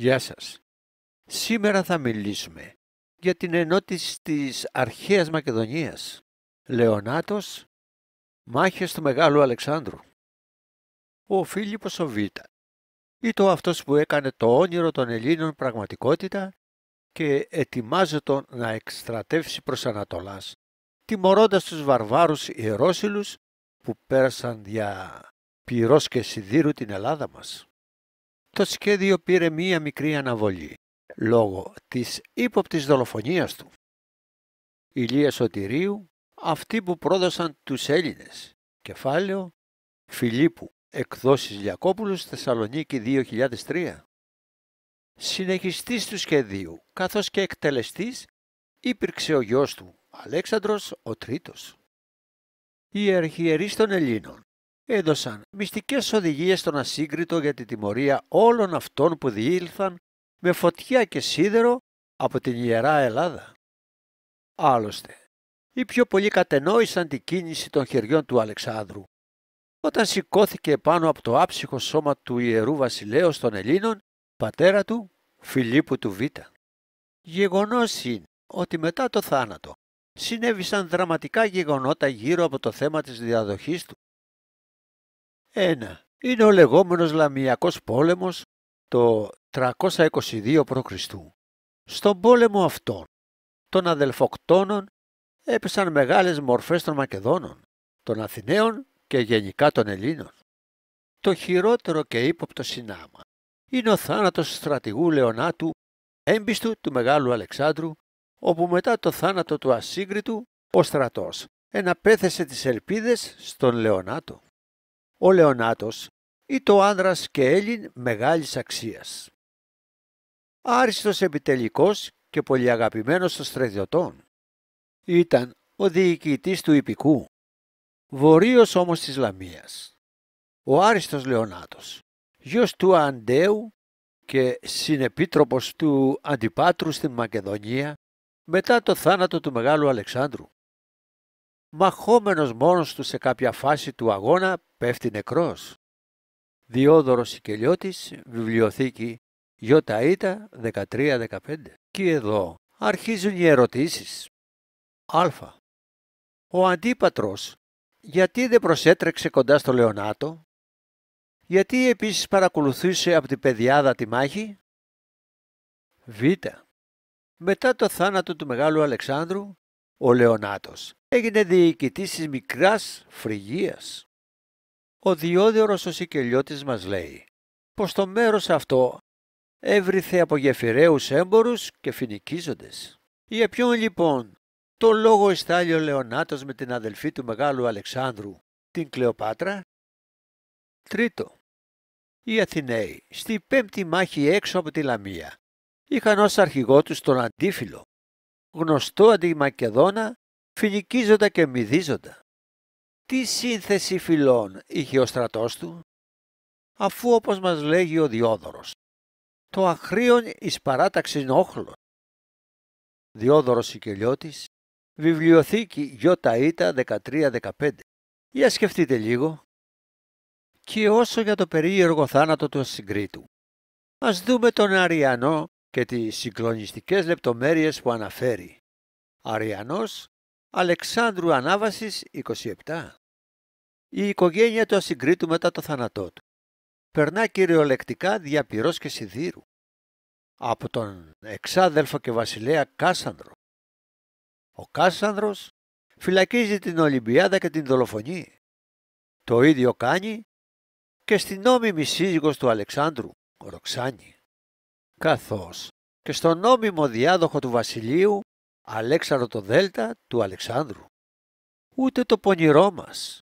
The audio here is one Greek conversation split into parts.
Γεια σας. Σήμερα θα μιλήσουμε για την ενότηση της αρχαίας Μακεδονίας, Λεωνάτος, μάχες του Μεγάλου Αλεξάνδρου. Ο Φίλιππος ο Β. Ή το αυτός που έκανε το όνειρο των Ελλήνων πραγματικότητα και ετοιμάζεται να εκστρατεύσει προς Ανατολάς, τιμωρώντας τους βαρβάρους ιερόσιλους που πέρασαν δια πυρός και σιδήρου την Ελλάδα μας. Το σχέδιο πήρε μία μικρή αναβολή λόγω της ύποπτης δολοφονίας του. Ηλίας Σωτηρίου, αυτοί που πρόδωσαν τους Έλληνες. Κεφάλαιο Φιλίππου, εκδόσεις Λιακόπουλου Θεσσαλονίκη 2003. Συνεχιστής του σχεδίου, καθώς και εκτελεστής, υπήρξε ο γιος του, Αλέξανδρος ο Τρίτος. Οι αρχιερείς των Ελλήνων έδωσαν μυστικές οδηγίες στον ασύγκριτο για τη τιμωρία όλων αυτών που διήλθαν με φωτιά και σίδερο από την Ιερά Ελλάδα. Άλλωστε, οι πιο πολλοί κατενόησαν την κίνηση των χεριών του Αλεξάνδρου. Όταν σηκώθηκε πάνω από το άψυχο σώμα του Ιερού Βασιλέως των Ελλήνων, πατέρα του Φιλίππου του Β. Γεγονός είναι ότι μετά το θάνατο συνέβησαν δραματικά γεγονότα γύρω από το θέμα της διαδοχής του 1. Είναι ο λεγόμενος Λαμιακός πόλεμος το 322 π.Χ. Στον πόλεμο αυτόν των αδελφοκτόνων έπεσαν μεγάλες μορφές των Μακεδόνων, των Αθηναίων και γενικά των Ελλήνων. Το χειρότερο και ύποπτο συνάμα είναι ο θάνατος στρατηγού Λεωνάτου, έμπιστου του Μεγάλου Αλεξάνδρου, όπου μετά το θάνατο του ασύγκριτου, ο στρατός εναπέθεσε τις ελπίδες στον Λεωνάτο ο Λεωνάτος, ή το άνδρας και Έλλην μεγάλης αξίας. Άριστος επιτελικός και πολύ αγαπημένος των στρατιωτών. Ήταν ο διοικητής του Υπηκού, βορείος όμως της Λαμίας. Ο άριστος Λεωνάτος, γιος του Αντέου και συνεπίτροπος του Αντιπάτρου στην Μακεδονία μετά το θάνατο του Μεγάλου Αλεξάνδρου μαχόμενος μόνος του σε κάποια φάση του αγώνα πέφτει νεκρός. Διόδωρος Σικελιώτης, βιβλιοθήκη ΙΤΑ 13-15. Και εδώ αρχίζουν οι ερωτήσεις. Α. Ο αντίπατρος γιατί δεν προσέτρεξε κοντά στο Λεωνάτο, γιατί επίσης παρακολουθούσε από την πεδιάδα τη μάχη. Β. Μετά το θάνατο του Μεγάλου Αλεξάνδρου, ο Λεωνάτος. Έγινε διοικητής της μικράς φρυγίας. Ο Διόδωρος ο Σικελιώτης μας λέει πως το μέρος αυτό έβριθε από γεφυραίους έμπορους και φοινικίζοντες. Για ποιον λοιπόν το λόγο ειστάλει ο Λεωνάτος με την αδελφή του μεγάλου Αλεξάνδρου, την Κλεοπάτρα. Τρίτο. Οι Αθηναίοι στη πέμπτη μάχη έξω από τη Λαμία είχαν ως αρχηγό τους τον Αντίφυλλο, γνωστό Μακεδόνα, φιλικίζοντα και μυδίζοντα. Τι σύνθεση φιλών είχε ο στρατός του, αφού όπως μας λέγει ο Διόδωρος, το αχρίον εις παράταξη οχλο όχλο. Διόδωρος Σικελιώτης, βιβλιοθήκη Ιωταΐτα 13-15. Για σκεφτείτε λίγο. Και όσο για το περίεργο θάνατο του Ασυγκρίτου, ας δούμε τον Αριανό και τις συγκλονιστικές λεπτομέρειες που αναφέρει. Αριανός Αλεξάνδρου Ανάβασης 27 Η οικογένεια του ασυγκρίτου μετά το θάνατό του περνά κυριολεκτικά διαπυρός και σιδήρου από τον εξάδελφο και βασιλέα Κάσανδρο. Ο Κάσανδρος φυλακίζει την Ολυμπιάδα και την δολοφονεί. Το ίδιο κάνει και στην νόμιμη σύζυγος του Αλεξάνδρου, Ροξάνη καθώς και στον νόμιμο διάδοχο του βασιλείου Αλέξαρο το Δέλτα του Αλεξάνδρου. Ούτε το πονηρό μας,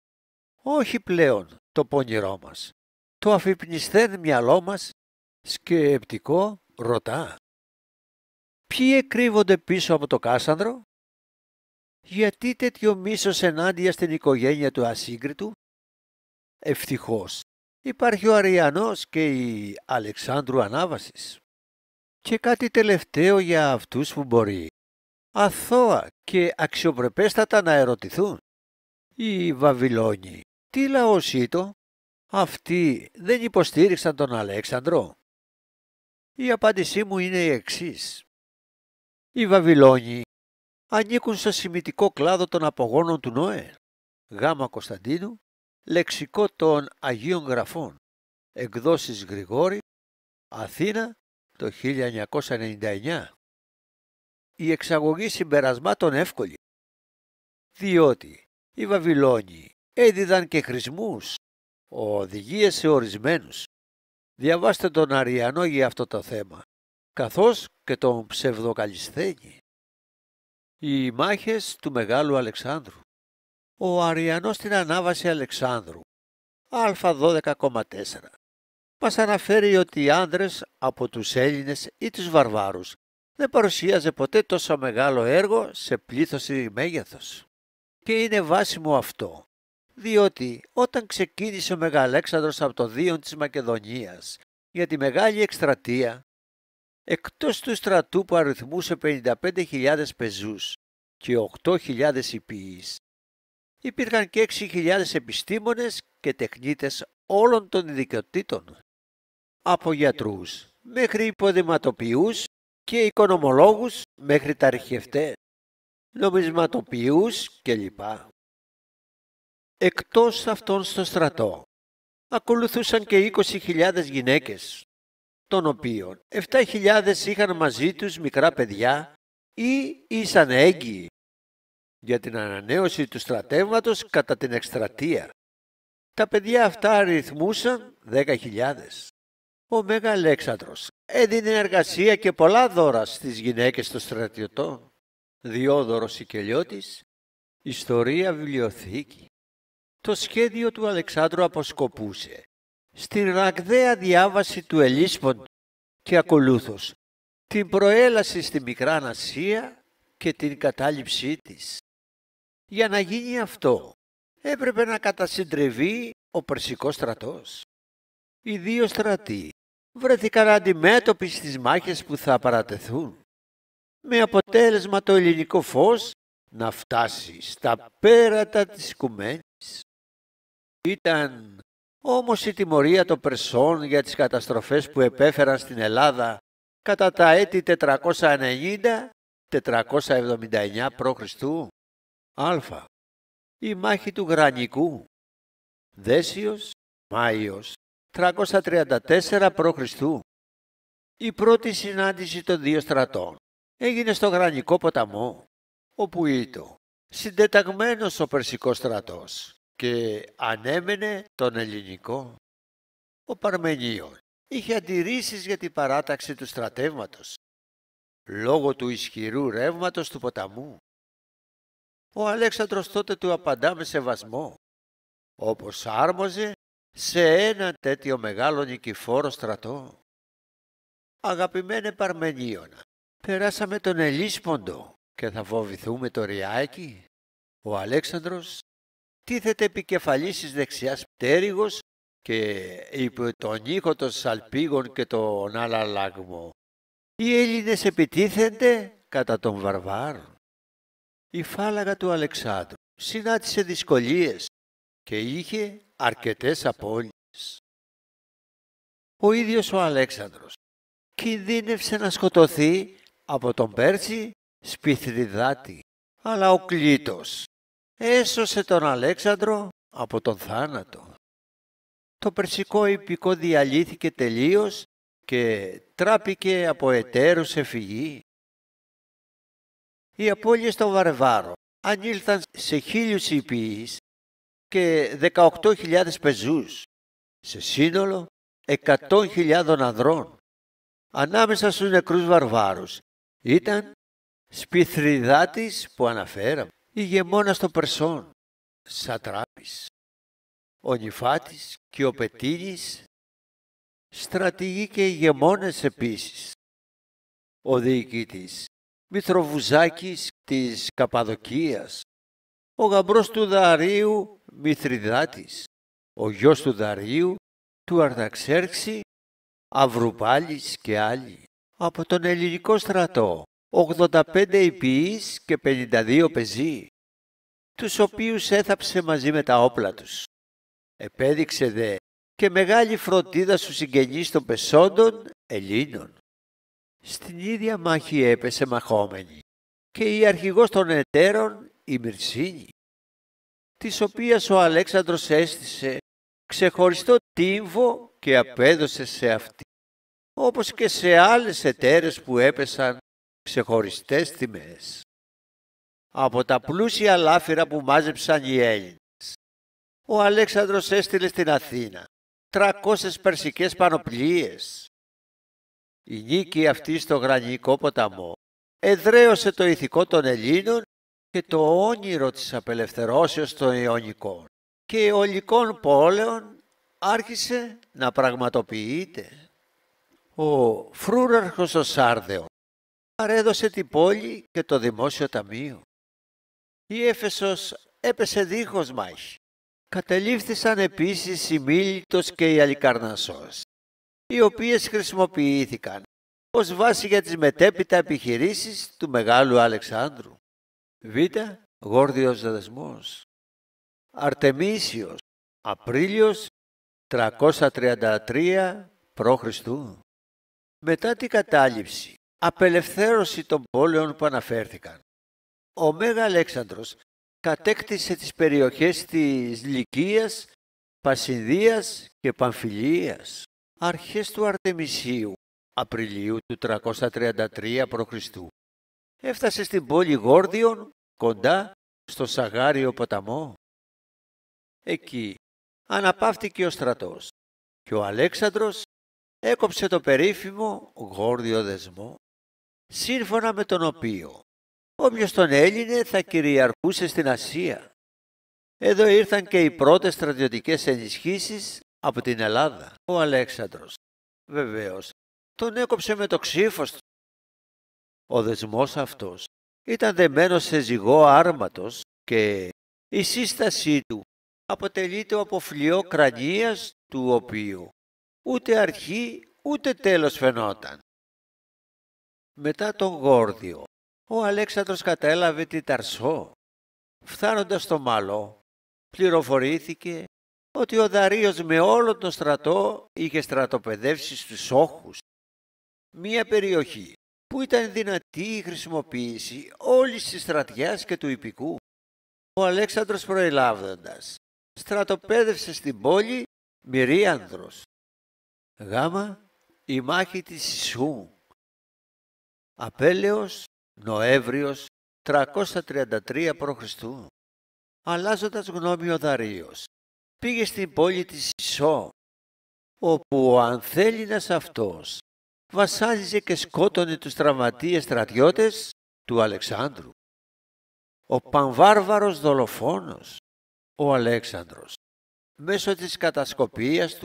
όχι πλέον το πονηρό μας, το αφυπνισθέν μυαλό μας σκεπτικό ρωτά. Ποιοι εκρύβονται πίσω από το Κάσανδρο, γιατί τέτοιο μίσος ενάντια στην οικογένεια του ασύγκριτου. Ευτυχώς υπάρχει ο Αριανός και η Αλεξάνδρου Ανάβασης. Και κάτι τελευταίο για αυτούς που μπορεί αθώα και αξιοπρεπέστατα να ερωτηθούν. Οι Βαβυλόνοι, τι λαός αυτοί δεν υποστήριξαν τον Αλέξανδρο. Η απάντησή μου είναι η εξής. Οι βαβυλονοι ανήκουν στο σημητικό κλάδο των απογόνων του Νόε, γάμα Κωνσταντίνου, λεξικό των Αγίων Γραφών, εκδόσεις Γρηγόρη, Αθήνα το 1999, η εξαγωγή συμπερασμάτων εύκολη, διότι οι Βαβυλώνιοι έδιδαν και χρησμούς, οδηγίες σε ορισμένους. Διαβάστε τον Αριανό για αυτό το θέμα, καθώς και τον Ψευδοκαλισθένη. Οι μάχες του Μεγάλου Αλεξάνδρου. Ο Αριανός στην ανάβαση Αλεξάνδρου, α12,4 μας αναφέρει ότι οι άνδρες από τους Έλληνες ή τους Βαρβάρους δεν παρουσίαζε ποτέ τόσο μεγάλο έργο σε πλήθος ή μέγεθος. Και είναι βάσιμο αυτό, διότι όταν ξεκίνησε ο Μεγαλέξανδρος από το Δίον της Μακεδονίας για τη Μεγάλη Εκστρατεία, εκτός του στρατού που αριθμούσε 55.000 πεζούς και 8.000 υπηείς, υπήρχαν και 6.000 επιστήμονες και τεχνίτες όλων των ειδικοτήτων από γιατρούς μέχρι υποδηματοποιούς και οικονομολόγους μέχρι τα αρχιευτές, νομισματοποιούς κλπ. Εκτός αυτών στο στρατό ακολουθούσαν και 20.000 γυναίκες, των οποίων 7.000 είχαν μαζί τους μικρά παιδιά ή ήσαν έγκυοι για την ανανέωση του στρατεύματος κατά την εκστρατεία. Τα παιδιά αυτά αριθμούσαν 10.000 ο Μέγα Αλέξανδρος έδινε εργασία και πολλά δώρα στις γυναίκες των στρατιωτών. Διόδωρος Σικελιώτης, ιστορία βιβλιοθήκη. Το σχέδιο του Αλεξάνδρου αποσκοπούσε στην ραγδαία διάβαση του Ελίσπον και ακολούθως την προέλαση στη Μικρά Ασία και την κατάληψή της. Για να γίνει αυτό έπρεπε να κατασυντρεβεί ο Περσικός στρατός. Οι δύο στρατοί βρεθήκαν αντιμέτωποι στις μάχες που θα παρατεθούν, με αποτέλεσμα το ελληνικό φως να φτάσει στα πέρατα της οικουμένης. Ήταν όμως η τιμωρία των Περσών για τις καταστροφές που επέφεραν στην Ελλάδα κατά τα έτη 490-479 π.Χ. Α. Η μάχη του Γρανικού. Δέσιος Μάιος 334 π.Χ. Η πρώτη συνάντηση των δύο στρατών έγινε στο Γρανικό ποταμό, όπου ήτο συντεταγμένος ο Περσικός στρατός και ανέμενε τον Ελληνικό. Ο Παρμενίων είχε αντιρρήσεις για την παράταξη του στρατεύματος, λόγω του ισχυρού ρεύματος του ποταμού. Ο Αλέξανδρος τότε του απαντά με σεβασμό, όπως άρμοζε σε ένα τέτοιο μεγάλο νικηφόρο στρατό. Αγαπημένε Παρμενίωνα, περάσαμε τον Ελίσποντο και θα φοβηθούμε το Ριάκι. Ο Αλέξανδρος τίθεται επικεφαλής της δεξιάς πτέρυγος και υπό τον ήχο των Σαλπίγων και τον Αλαλάγμο. Οι Έλληνες επιτίθενται κατά τον Βαρβάρ». Η φάλαγα του Αλεξάνδρου συνάντησε δυσκολίες και είχε αρκετές απώλειες. Ο ίδιος ο Αλέξανδρος κινδύνευσε να σκοτωθεί από τον πέρσι, Σπιθριδάτη, αλλά ο Κλήτος έσωσε τον Αλέξανδρο από τον θάνατο. Το περσικό υπηκό διαλύθηκε τελείως και τράπηκε από εταίρους σε φυγή. Οι απώλειες των Βαρβάρων ανήλθαν σε χίλιους υπηείς και 18.000 πεζούς, σε σύνολο 100.000 ανδρών. Ανάμεσα στους νεκρούς βαρβάρους ήταν Σπιθριδάτης που αναφέραμε, ηγεμόνας των Περσών, Σατράπης, ο Νιφάτης και ο Πετίνης, στρατηγοί και ηγεμόνες επίσης. Ο διοικητής Μητροβουζάκης της Καπαδοκίας, ο γαμπρός του Δαρίου Μηθριδάτης, ο γιος του Δαρίου, του Αρταξέρξη, Αυρουπάλης και άλλοι. Από τον ελληνικό στρατό, 85 υπηείς και 52 πεζοί, τους οποίους έθαψε μαζί με τα όπλα τους. Επέδειξε δε και μεγάλη φροντίδα στους συγγενείς των πεσόντων Ελλήνων. Στην ίδια μάχη έπεσε μαχόμενη και η αρχηγός των εταίρων η Μυρσίνη τις οποίες ο Αλέξανδρος έστησε ξεχωριστό τύμβο και απέδωσε σε αυτή, όπως και σε άλλες εταίρες που έπεσαν ξεχωριστές τιμές. Από τα πλούσια λάφυρα που μάζεψαν οι Έλληνες, ο Αλέξανδρος έστειλε στην Αθήνα 300 περσικές πανοπλίες. Η νίκη αυτή στο Γρανικό ποταμό εδραίωσε το ηθικό των Ελλήνων και το όνειρο της απελευθερώσεως των αιωνικών Και ολικών πόλεων άρχισε να πραγματοποιείται. Ο φρούραρχος ο Σάρδεος παρέδωσε την πόλη και το δημόσιο ταμείο. Η Έφεσος έπεσε δίχως μάχη. Κατελήφθησαν επίσης η Μίλητος και η Αλικαρνασσός, οι οποίες χρησιμοποιήθηκαν ως βάση για τις μετέπειτα επιχειρήσεις του Μεγάλου Αλεξάνδρου. Β. Γόρδιος δεσμός. Αρτεμίσιος. Απρίλιος 333 π.Χ. Μετά την κατάληψη, απελευθέρωση των πόλεων που αναφέρθηκαν. Ο Μέγα Αλέξανδρος κατέκτησε τις περιοχές της Λυκίας, Πασινδίας και Παμφιλίας. Αρχές του Αρτεμισίου, Απριλίου του 333 π.Χ έφτασε στην πόλη Γόρδιον, κοντά στο Σαγάριο ποταμό. Εκεί αναπαύτηκε ο στρατός και ο Αλέξανδρος έκοψε το περίφημο γόρδιο δεσμό, σύμφωνα με τον οποίο όποιος τον Έλληνε θα κυριαρχούσε στην Ασία. Εδώ ήρθαν και οι πρώτες στρατιωτικές ενισχύσεις από την Ελλάδα. Ο Αλέξανδρος, βεβαίως, τον έκοψε με το ξύφος του ο δεσμός αυτός ήταν δεμένος σε ζυγό άρματος και η σύστασή του αποτελείται από φλοιό κρανίας του οποίου ούτε αρχή ούτε τέλος φαινόταν. Μετά τον Γόρδιο, ο Αλέξανδρος κατέλαβε την Ταρσό. Φθάνοντας στο Μαλό, πληροφορήθηκε ότι ο Δαρίος με όλο τον στρατό είχε στρατοπεδεύσει στους όχους, μία περιοχή που ήταν δυνατή η χρησιμοποίηση όλης της στρατιάς και του υπηκού. Ο Αλέξανδρος προελάβδοντας στρατοπέδευσε στην πόλη Μυρίανδρος. Γάμα η μάχη της Ισού. Απέλεος Νοέμβριος 333 π.Χ. Αλλάζοντας γνώμη ο Δαρίος, πήγε στην πόλη της Ισό, όπου ο Ανθέληνας αυτός βασάνιζε και σκότωνε τους τραυματίες στρατιώτες του Αλεξάνδρου. Ο πανβάρβαρος δολοφόνος, ο Αλέξανδρος, μέσω της κατασκοπίας του,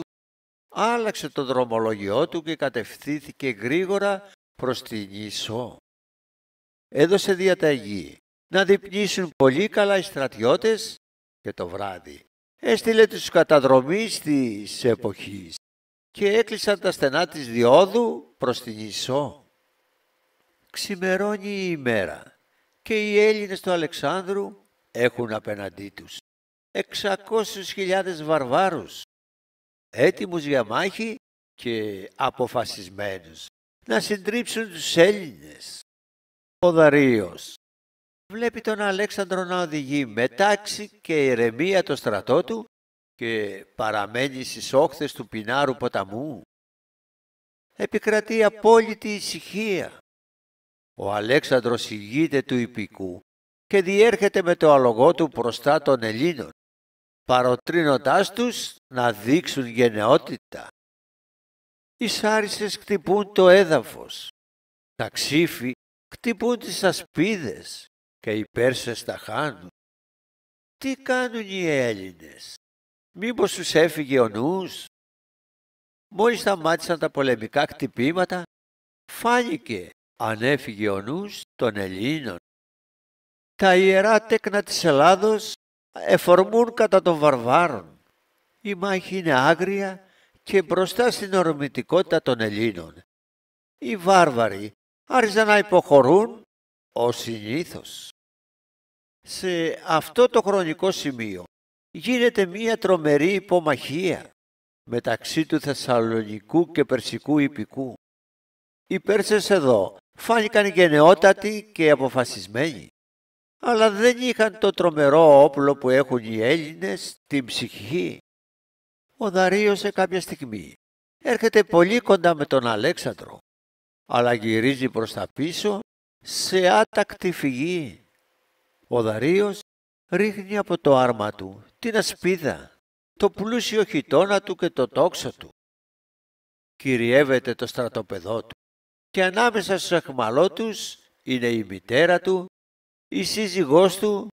άλλαξε το δρομολογιό του και κατευθύνθηκε γρήγορα προς την Ισό. Έδωσε διαταγή να διπνήσουν πολύ καλά οι στρατιώτες και το βράδυ. Έστειλε τους καταδρομείς της εποχής και έκλεισαν τα στενά της διόδου προς την Ισό. Ξημερώνει η ημέρα και οι Έλληνες του Αλεξάνδρου έχουν απέναντί τους 600.000 βαρβάρους, έτοιμους για μάχη και αποφασισμένους να συντρίψουν τους Έλληνες. Ο Δαρίος βλέπει τον Αλέξανδρο να οδηγεί με τάξη και ηρεμία το στρατό του και παραμένει στις όχθες του Πινάρου ποταμού επικρατεί απόλυτη ησυχία. Ο Αλέξανδρος ηγείται του υπηκού και διέρχεται με το αλογό του μπροστά των Ελλήνων, παροτρύνοντάς τους να δείξουν γενναιότητα. Οι σάρισες χτυπούν το έδαφος, τα ξύφη χτυπούν τις ασπίδες και οι Πέρσες τα χάνουν. Τι κάνουν οι Έλληνες, μήπως τους έφυγε ο νους, Μόλις σταμάτησαν τα πολεμικά χτυπήματα, φάνηκε ανέφυγε ο νους των Ελλήνων. Τα ιερά τέκνα της Ελλάδος εφορμούν κατά των βαρβάρων. Η μάχη είναι άγρια και μπροστά στην ορμητικότητα των Ελλήνων. Οι βάρβαροι άρχισαν να υποχωρούν ο συνήθως. Σε αυτό το χρονικό σημείο γίνεται μία τρομερή υπομαχία μεταξύ του Θεσσαλονικού και Περσικού Υπηκού. Οι Πέρσες εδώ φάνηκαν γενναιότατοι και αποφασισμένοι, αλλά δεν είχαν το τρομερό όπλο που έχουν οι Έλληνες, την ψυχή. Ο Δαρίος σε κάποια στιγμή έρχεται πολύ κοντά με τον Αλέξανδρο, αλλά γυρίζει προς τα πίσω σε άτακτη φυγή. Ο Δαρίος ρίχνει από το άρμα του την ασπίδα το πλούσιο χιτόνα του και το τόξο του. Κυριεύεται το στρατοπεδό του και ανάμεσα στους αχμαλώτους είναι η μητέρα του, η σύζυγός του,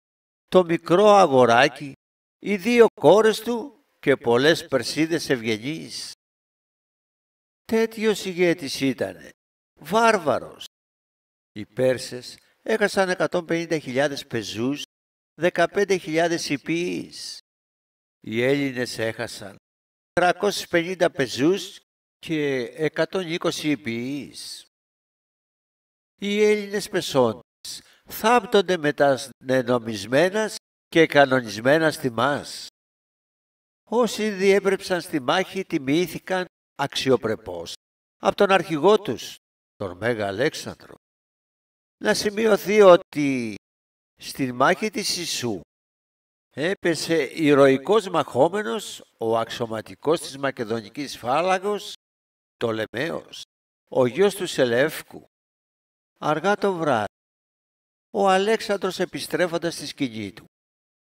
το μικρό αγοράκι, οι δύο κόρες του και πολλές περσίδες ευγενείς. Τέτοιος ηγέτης ήτανε, βάρβαρος. Οι Πέρσες έχασαν 150.000 πεζούς, 15.000 υπηείς οι Έλληνες έχασαν 350 πεζούς και 120 υπηείς. Οι Έλληνες πεσόντες θάπτονται με τα νομισμένας και κανονισμένα στη Όσοι διέπρεψαν στη μάχη τιμήθηκαν αξιοπρεπώς από τον αρχηγό τους, τον Μέγα Αλέξανδρο. Να σημειωθεί ότι στη μάχη της Ισού Έπεσε ηρωικός μαχόμενος ο αξιωματικός της Μακεδονικής Φάλαγος, το ο γιος του Σελεύκου. Αργά το βράδυ, ο Αλέξανδρος επιστρέφοντας στη σκηνή του,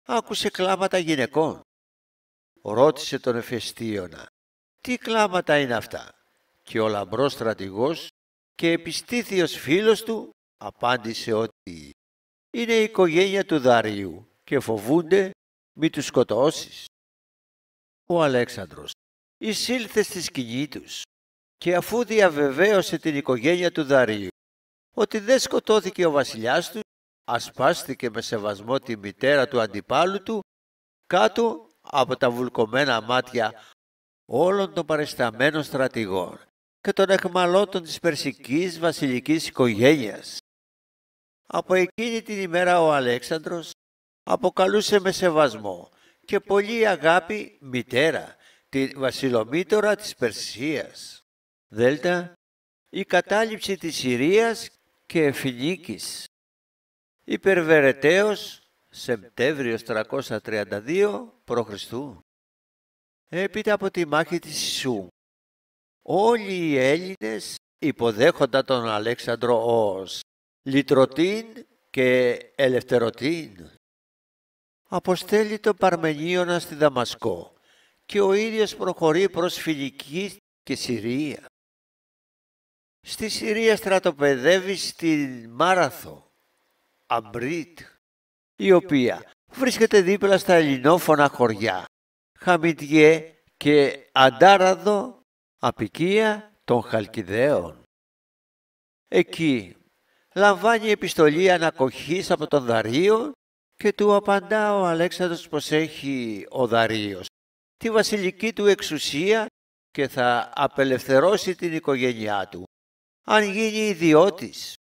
άκουσε κλάματα γυναικών. Ρώτησε τον Εφεστίωνα, τι κλάματα είναι αυτά. Και ο λαμπρός στρατηγός και επιστήθιος φίλος του απάντησε ότι είναι η οικογένεια του Δάριου και φοβούνται μη τους σκοτώσεις. Ο Αλέξανδρος εισήλθε στη σκηνή τους και αφού διαβεβαίωσε την οικογένεια του Δαρίου ότι δεν σκοτώθηκε ο βασιλιάς του, ασπάστηκε με σεβασμό τη μητέρα του αντιπάλου του κάτω από τα βουλκωμένα μάτια όλων των παρεσταμένων στρατηγών και των εχμαλώτων της περσικής βασιλικής οικογένειας. Από εκείνη την ημέρα ο Αλέξανδρος αποκαλούσε με σεβασμό και πολύ αγάπη μητέρα, τη βασιλομήτωρα της Περσίας. Δέλτα, η κατάληψη της Συρίας και Εφηνίκης. Υπερβερετέως, Σεπτέμβριος 332 π.Χ. Έπειτα από τη μάχη της Ισού, όλοι οι Έλληνες υποδέχονταν τον Αλέξανδρο ως λυτρωτήν και ελευθερωτήν αποστέλει το Παρμενίωνα στη Δαμασκό και ο ίδιος προχωρεί προς Φιλική και Συρία. Στη Συρία στρατοπεδεύει στη Μάραθο, Αμπρίτ, η οποία βρίσκεται δίπλα στα ελληνόφωνα χωριά, Χαμιτιέ και Αντάραδο, απικία των Χαλκιδαίων. Εκεί λαμβάνει επιστολή ανακοχής από τον Δαρίο και του απαντά ο Αλέξανδρος πως έχει ο Δαρίος τη βασιλική του εξουσία και θα απελευθερώσει την οικογένειά του, αν γίνει ιδιώτης.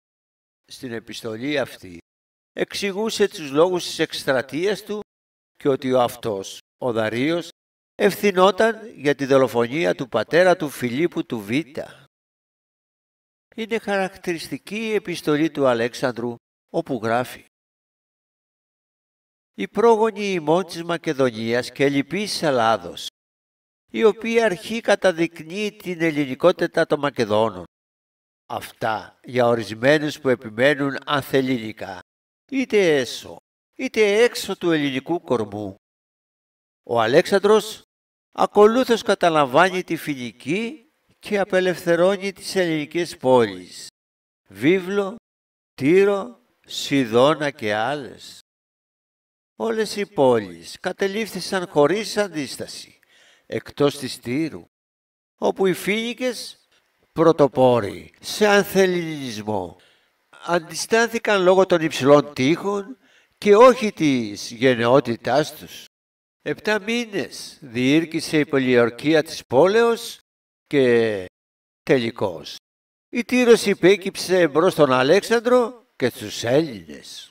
Στην επιστολή αυτή εξηγούσε τους λόγους της εκστρατείας του και ότι ο αυτός, ο Δαρίος, ευθυνόταν για τη δολοφονία του πατέρα του Φιλίππου του Β. Είναι χαρακτηριστική η επιστολή του Αλέξανδρου όπου γράφει η πρόγονη ημών της Μακεδονίας και λοιπής Ελλάδος, η οποία αρχή καταδεικνύει την ελληνικότητα των Μακεδόνων. Αυτά για ορισμένους που επιμένουν ανθελληνικά, είτε έσω, είτε έξω του ελληνικού κορμού. Ο Αλέξανδρος ακολούθως καταλαμβάνει τη φοινική και απελευθερώνει τις ελληνικές πόλεις. Βίβλο, Τύρο, Σιδώνα και άλλες. Όλες οι πόλεις κατελήφθησαν χωρίς αντίσταση, εκτός της Τύρου, όπου οι Φίνικες πρωτοπόροι σε ανθεληνισμό αντιστάθηκαν λόγω των υψηλών τείχων και όχι της γενναιότητάς τους. Επτά μήνες διήρκησε η πολιορκία της πόλεως και τελικός. Η Τύρος υπέκυψε μπρος τον Αλέξανδρο και τους Έλληνες.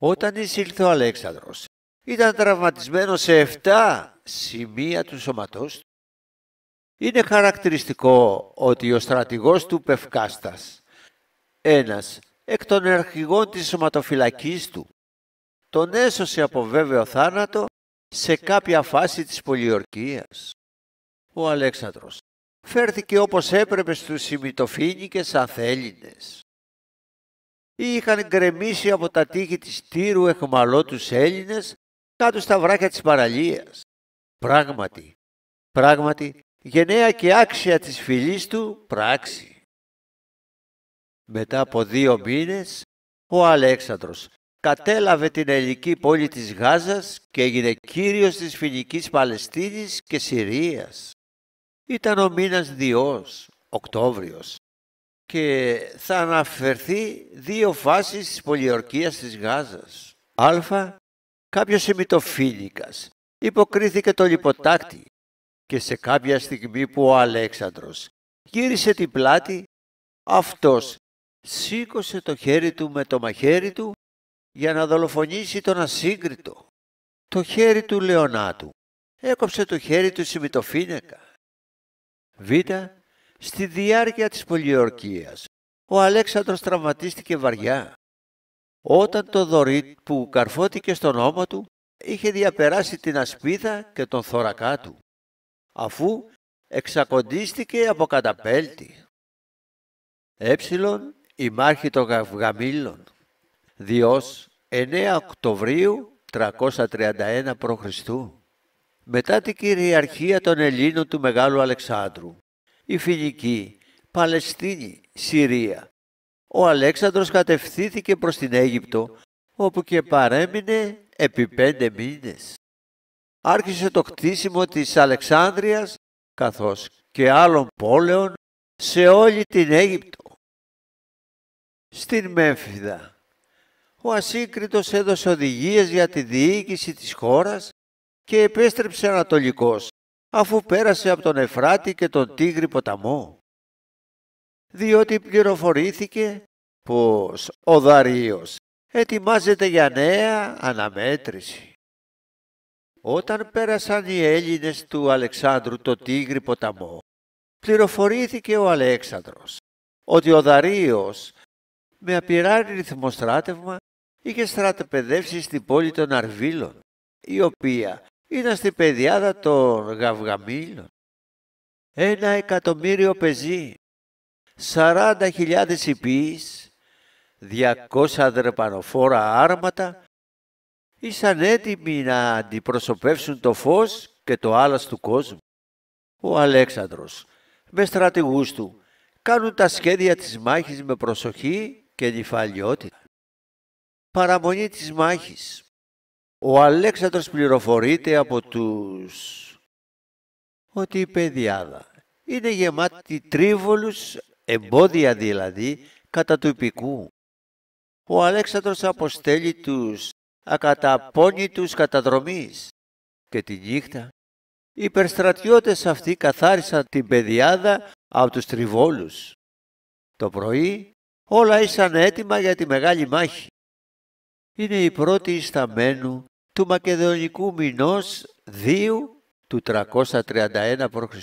Όταν εισήλθε ο Αλέξανδρος, ήταν τραυματισμένο σε 7 σημεία του σώματός του. Είναι χαρακτηριστικό ότι ο στρατηγός του Πευκάστας, ένας εκ των αρχηγών της σωματοφυλακής του, τον έσωσε από βέβαιο θάνατο σε κάποια φάση της πολιορκίας. Ο Αλέξανδρος φέρθηκε όπως έπρεπε στους ημιτοφίνικες αθέληνες ή είχαν γκρεμίσει από τα τείχη της Τύρου εχμαλώτους Έλληνες κάτω στα βράχια της παραλίας. Πράγματι, πράγματι, γενναία και άξια της φυλής του πράξη. Μετά από δύο μήνες, ο Αλέξανδρος κατέλαβε την ελληνική πόλη της Γάζας και έγινε κύριος της φιλικής Παλαιστίνης και Συρίας. Ήταν ο μήνας Διός, Οκτώβριος και θα αναφερθεί δύο φάσεις της πολιορκίας της Γάζας. Α. Κάποιος ημιτοφίλικας υποκρίθηκε το λιποτάκτη και σε κάποια στιγμή που ο Αλέξανδρος γύρισε την πλάτη, αυτός σήκωσε το χέρι του με το μαχαίρι του για να δολοφονήσει τον ασύγκριτο. Το χέρι του Λεωνάτου έκοψε το χέρι του Σιμιτοφίνεκα. Β Στη διάρκεια της πολιορκίας, ο Αλέξανδρος τραυματίστηκε βαριά. Όταν το δωρίτ που καρφώθηκε στον ώμο του, είχε διαπεράσει την ασπίδα και τον θωρακά του, αφού εξακοντίστηκε από καταπέλτη. Έψιλον, ε, η μάρχη των Γαβγαμίλων διός 9 Οκτωβρίου 331 π.Χ. Μετά την κυριαρχία των Ελλήνων του Μεγάλου Αλεξάνδρου, η Φινική, Παλαιστίνη, Συρία. Ο Αλέξανδρος κατευθύνθηκε προς την Αίγυπτο, όπου και παρέμεινε επί πέντε μήνες. Άρχισε το κτίσιμο της Αλεξάνδρειας, καθώς και άλλων πόλεων, σε όλη την Αίγυπτο. Στην Μέμφυδα. ο Ασύγκριτος έδωσε οδηγίες για τη διοίκηση της χώρας και επέστρεψε ανατολικός, αφού πέρασε από τον Εφράτη και τον Τίγρη ποταμό. Διότι πληροφορήθηκε πως ο Δαρίος ετοιμάζεται για νέα αναμέτρηση. Όταν πέρασαν οι Έλληνες του Αλεξάνδρου το Τίγρη ποταμό, πληροφορήθηκε ο Αλέξανδρος ότι ο Δαρίος με απειρά ρυθμοστράτευμα είχε στρατεπεδεύσει στην πόλη των Αρβίλων, η οποία ήταν στην πεδιάδα των Γαυγαμήλων. Ένα εκατομμύριο πεζί, χιλιάδες υπείς, 200 δρεπανοφόρα άρματα, ήσαν έτοιμοι να αντιπροσωπεύσουν το φως και το άλλας του κόσμου. Ο Αλέξανδρος με στρατηγούς του κάνουν τα σχέδια της μάχης με προσοχή και νυφαλιότητα. Παραμονή της μάχης ο Αλέξανδρος πληροφορείται από τους ότι η παιδιάδα είναι γεμάτη τρίβολους, εμπόδια δηλαδή, κατά του υπηκού. Ο Αλέξανδρος αποστέλει τους ακαταπώνητους καταδρομής και τη νύχτα. Οι υπερστρατιώτες αυτοί καθάρισαν την παιδιάδα από τους τριβόλους. Το πρωί όλα ήσαν έτοιμα για τη μεγάλη μάχη. Είναι η πρώτη ισταμένου του Μακεδονικού μηνός 2 του 331 π.Χ.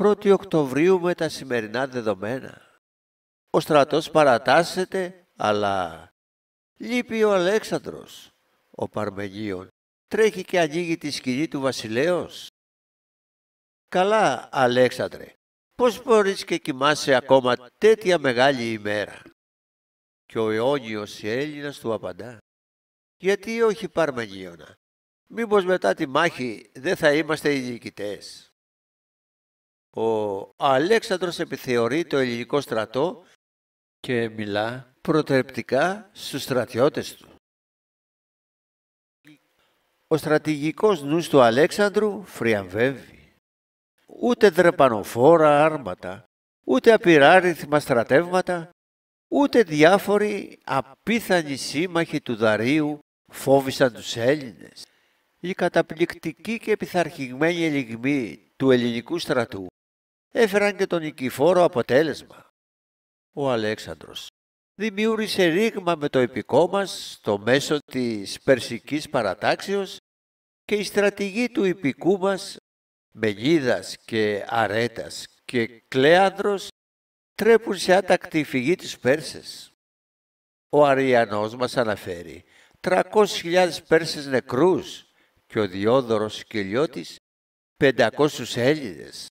1η Οκτωβρίου με τα σημερινά δεδομένα. Ο στρατός παρατάσσεται, αλλά λείπει ο Αλέξανδρος, ο Παρμεγίων. Τρέχει και ανοίγει τη σκηνή του βασιλέως. Καλά, Αλέξανδρε, πώς μπορείς και κοιμάσαι ακόμα τέτοια μεγάλη ημέρα. Και ο αιώνιος Έλληνας του απαντά. Γιατί όχι Παρμαγίωνα. Μήπως μετά τη μάχη δεν θα είμαστε οι διοικητές. Ο Αλέξανδρος επιθεωρεί το ελληνικό στρατό και μιλά προτρεπτικά στους στρατιώτες του. Ο στρατηγικός νους του Αλέξανδρου φριαμβεύει. Ούτε δρεπανοφόρα άρματα, ούτε απειράριθμα στρατεύματα, ούτε διάφοροι απίθανοι σύμμαχοι του Δαρίου φόβησαν τους Έλληνες. Η καταπληκτική και επιθαρχημένη ελιγμή του ελληνικού στρατού έφεραν και τον νικηφόρο αποτέλεσμα. Ο Αλέξανδρος δημιούργησε ρήγμα με το επικό μας στο μέσο της περσικής παρατάξεως και η στρατηγή του υπηκού μας Μελίδας και Αρέτας και Κλέανδρος τρέπουν σε άτακτη φυγή της Πέρσες. Ο Αριανός μας αναφέρει 300.000 Πέρσες νεκρούς και ο Διόδωρος Κελιώτης 500 Έλληνες,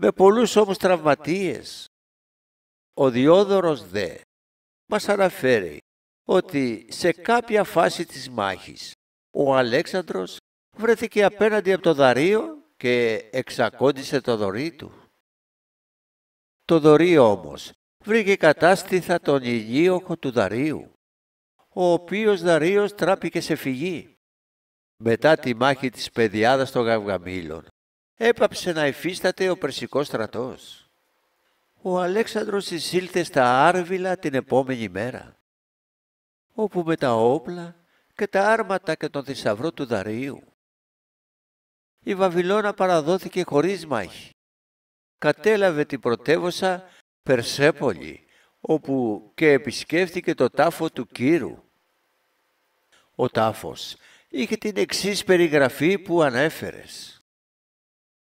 με πολλούς όμως τραυματίες. Ο Διόδωρος δε μας αναφέρει ότι σε κάποια φάση της μάχης ο Αλέξανδρος βρέθηκε απέναντι από το Δαρείο και εξακόντισε το δωρή του. Το δωρή όμως βρήκε κατάστηθα τον ηλίωχο του Δαρείου ο οποίος Δαρίος τράπηκε σε φυγή. Μετά τη μάχη της παιδιάδας των Γαυγαμήλων, έπαψε να υφίσταται ο Περσικός στρατός. Ο Αλέξανδρος εισήλθε στα Άρβιλα την επόμενη μέρα, όπου με τα όπλα και τα άρματα και τον θησαυρό του Δαρίου. Η Βαβυλώνα παραδόθηκε χωρίς μάχη. Κατέλαβε την πρωτεύουσα Περσέπολη, όπου και επισκέφθηκε το τάφο του Κύρου ο τάφος. Είχε την εξής περιγραφή που ανέφερες.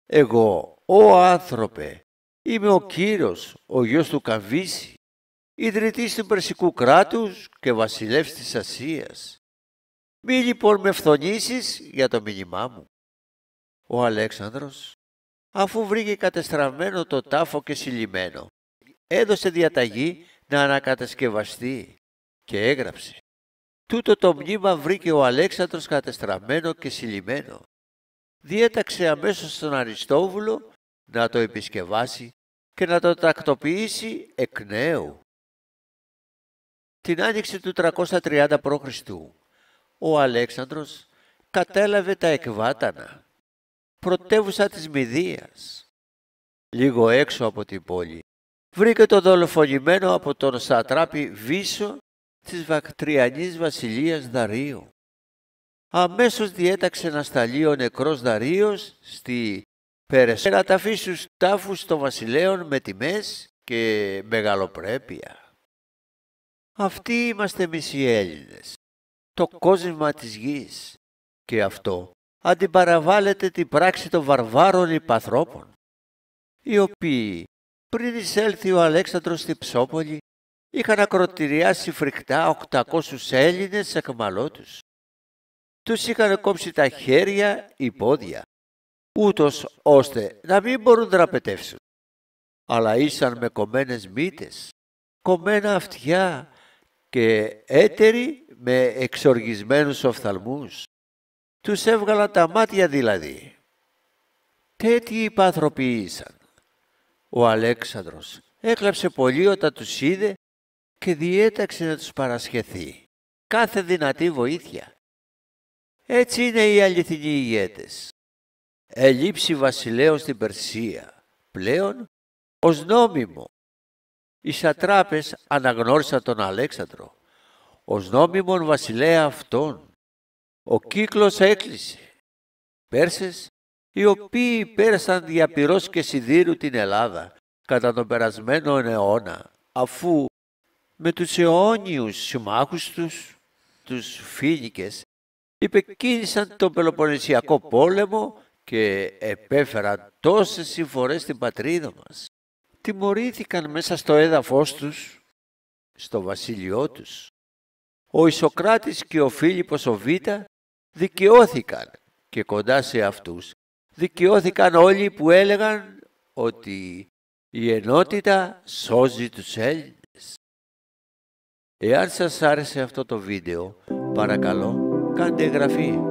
Εγώ, ο άνθρωπε, είμαι ο Κύρος, ο γιος του Καβίση, ιδρυτής του Περσικού κράτους και βασιλεύς της Ασίας. Μη λοιπόν με φθονήσεις για το μήνυμά μου. Ο Αλέξανδρος, αφού βρήκε κατεστραμμένο το τάφο και συλλημένο, έδωσε διαταγή να ανακατασκευαστεί και έγραψε. Τούτο το μνήμα βρήκε ο Αλέξανδρος κατεστραμμένο και συλλημένο. Διέταξε αμέσως τον Αριστόβουλο να το επισκευάσει και να το τακτοποιήσει εκ νέου. Την άνοιξη του 330 π.Χ. ο Αλέξανδρος κατέλαβε τα εκβάτανα, πρωτεύουσα της Μηδίας. Λίγο έξω από την πόλη βρήκε το δολοφονημένο από τον Σατράπη Βίσο της Βακτριανής βασιλείας Δαρίου. Αμέσως διέταξε να σταλεί ο νεκρός Δαρίος στη Περεσέρα να ταφεί στους τάφους των βασιλέων με τιμές και μεγαλοπρέπεια. Αυτοί είμαστε εμείς οι Έλληνες, το κόσμημα της γης και αυτό αντιπαραβάλλεται την πράξη των βαρβάρων υπαθρόπων, οι οποίοι πριν εισέλθει ο Αλέξανδρος στη Ψόπολη είχαν ακροτηριάσει φρικτά 800 Έλληνες ακμαλώτους. Τους είχαν κόψει τα χέρια ή πόδια, ούτως ώστε να μην μπορούν να δραπετεύσουν. Αλλά ήσαν με κομμένες μύτες, κομμένα αυτιά και έτεροι με εξοργισμένους οφθαλμούς. Τους έβγαλα τα μάτια δηλαδή. Τέτοιοι υπάθρωποι ήσαν. Ο Αλέξανδρος έκλαψε πολύ όταν τους είδε και διέταξε να τους παρασχεθεί κάθε δυνατή βοήθεια. Έτσι είναι οι αληθινοί ηγέτες. Ελείψει βασιλέως στην Περσία, πλέον ως νόμιμο. Οι σατράπες αναγνώρισαν τον Αλέξανδρο, ως νόμιμον βασιλέα αυτών. Ο κύκλος έκλεισε. Πέρσες, οι οποίοι πέρασαν διαπυρός και σιδήρου την Ελλάδα κατά τον περασμένο αιώνα, αφού με τους αιώνιους συμμάχους τους, τους Φίνικες. Υπεκίνησαν τον Πελοποννησιακό πόλεμο και επέφεραν τόσες συμφορές στην πατρίδα μας. Τιμωρήθηκαν μέσα στο έδαφος τους, στο βασίλειό τους. Ο Ισοκράτης και ο Φίλιππος ο Βίτα δικαιώθηκαν και κοντά σε αυτούς. Δικαιώθηκαν όλοι που έλεγαν ότι η ενότητα σώζει τους Έλληνες. Εάν σας άρεσε αυτό το βίντεο, παρακαλώ κάντε εγγραφή.